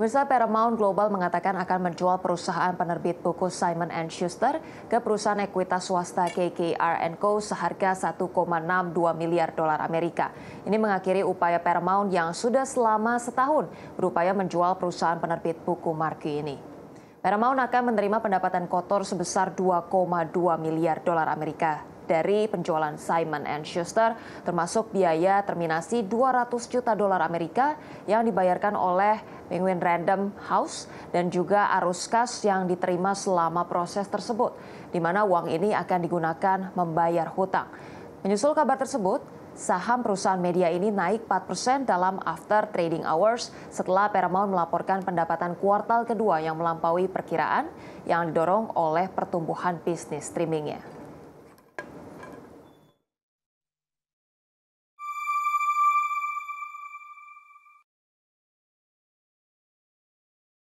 Pemirsa Paramount Global mengatakan akan menjual perusahaan penerbit buku Simon Schuster ke perusahaan ekuitas swasta KKR Co seharga 1,62 miliar dolar Amerika. Ini mengakhiri upaya Paramount yang sudah selama setahun berupaya menjual perusahaan penerbit buku marki ini. Paramount akan menerima pendapatan kotor sebesar 2,2 miliar dolar Amerika dari penjualan Simon Schuster, termasuk biaya terminasi 200 juta dolar Amerika yang dibayarkan oleh Penguin Random House, dan juga arus kas yang diterima selama proses tersebut, di mana uang ini akan digunakan membayar hutang. Menyusul kabar tersebut, saham perusahaan media ini naik 4% dalam after trading hours setelah Paramount melaporkan pendapatan kuartal kedua yang melampaui perkiraan yang didorong oleh pertumbuhan bisnis streamingnya.